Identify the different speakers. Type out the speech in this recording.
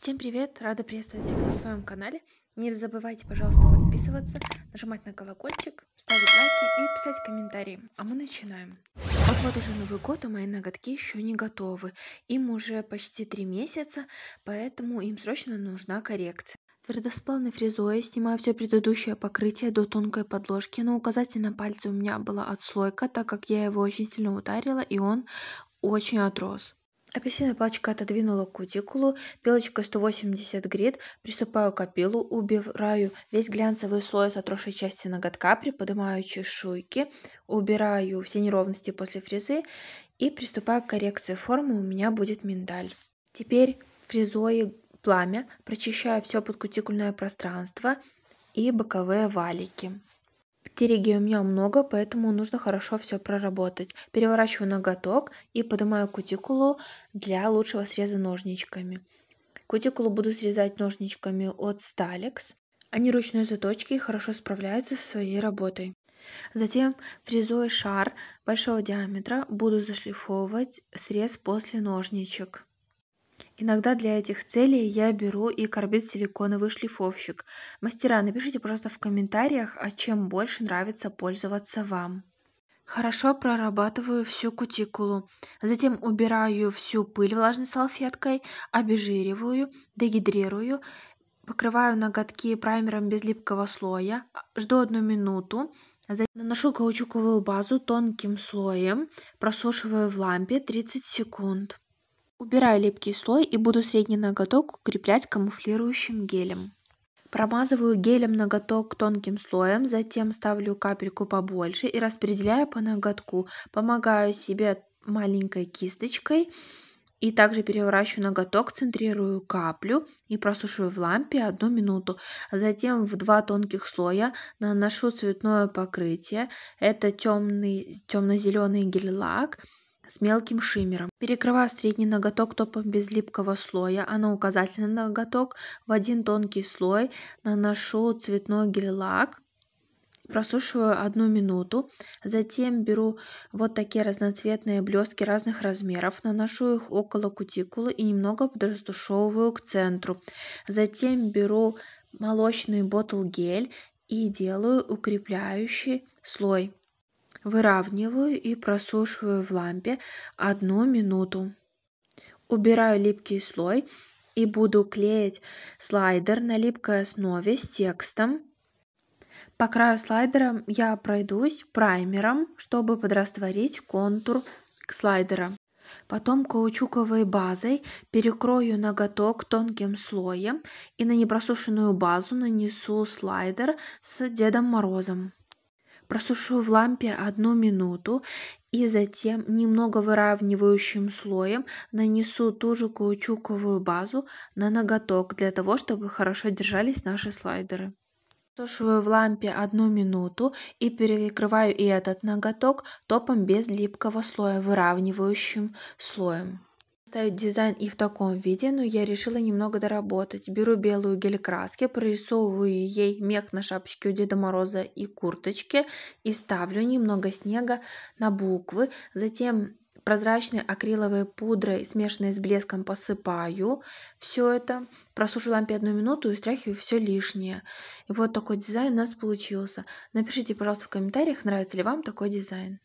Speaker 1: Всем привет! Рада приветствовать всех на своем канале. Не забывайте, пожалуйста, подписываться, нажимать на колокольчик, ставить лайки и писать комментарии. А мы начинаем. Вот-вот уже Новый год, а мои ноготки еще не готовы. Им уже почти три месяца, поэтому им срочно нужна коррекция. Твердосплавной фрезой снимаю все предыдущее покрытие до тонкой подложки, но указательно пальце у меня была отслойка, так как я его очень сильно ударила и он очень отрос. Апельсиновая палочка отодвинула кутикулу, пилочкой 180 грит, приступаю к опилу, убираю весь глянцевый слой с отросшей части ноготка, приподнимаю чешуйки, убираю все неровности после фрезы и приступаю к коррекции формы, у меня будет миндаль. Теперь фрезой пламя, прочищаю все подкутикульное пространство и боковые валики. Теригия у меня много, поэтому нужно хорошо все проработать. Переворачиваю ноготок и поднимаю кутикулу для лучшего среза ножничками. Кутикулу буду срезать ножничками от Stalex. Они ручной заточки и хорошо справляются со своей работой. Затем фрезой шар большого диаметра буду зашлифовывать срез после ножничек. Иногда для этих целей я беру и корбит силиконовый шлифовщик. Мастера, напишите, пожалуйста, в комментариях, а чем больше нравится пользоваться вам. Хорошо прорабатываю всю кутикулу, затем убираю всю пыль влажной салфеткой, обезжириваю, дегидрирую, покрываю ноготки праймером без липкого слоя, а, жду одну минуту, наношу каучуковую базу тонким слоем, просушиваю в лампе 30 секунд. Убираю липкий слой и буду средний ноготок укреплять камуфлирующим гелем. Промазываю гелем ноготок тонким слоем, затем ставлю капельку побольше и распределяю по ноготку. Помогаю себе маленькой кисточкой и также переворачиваю ноготок, центрирую каплю и просушиваю в лампе одну минуту. Затем в два тонких слоя наношу цветное покрытие. Это темный, темно-зеленый гель-лак с мелким шиммером. Перекрываю средний ноготок топом без липкого слоя, а на указательный ноготок в один тонкий слой наношу цветной гель-лак. Просушиваю одну минуту, затем беру вот такие разноцветные блестки разных размеров, наношу их около кутикулы и немного подразтушевываю к центру. Затем беру молочный ботл гель и делаю укрепляющий слой. Выравниваю и просушиваю в лампе одну минуту. Убираю липкий слой и буду клеить слайдер на липкой основе с текстом. По краю слайдера я пройдусь праймером, чтобы подрастворить контур слайдера. Потом каучуковой базой перекрою ноготок тонким слоем и на непросушенную базу нанесу слайдер с Дедом Морозом просушу в лампе одну минуту и затем немного выравнивающим слоем нанесу ту же каучуковую базу на ноготок для того, чтобы хорошо держались наши слайдеры. Сушиваю в лампе одну минуту и перекрываю и этот ноготок топом без липкого слоя, выравнивающим слоем оставить дизайн и в таком виде, но я решила немного доработать. Беру белую гель краски, прорисовываю ей мех на шапочке у Деда Мороза и курточке и ставлю немного снега на буквы. Затем прозрачной акриловой пудрой, смешанной с блеском, посыпаю все это, просушу лампе минуту и стряхиваю все лишнее. И вот такой дизайн у нас получился. Напишите, пожалуйста, в комментариях, нравится ли вам такой дизайн.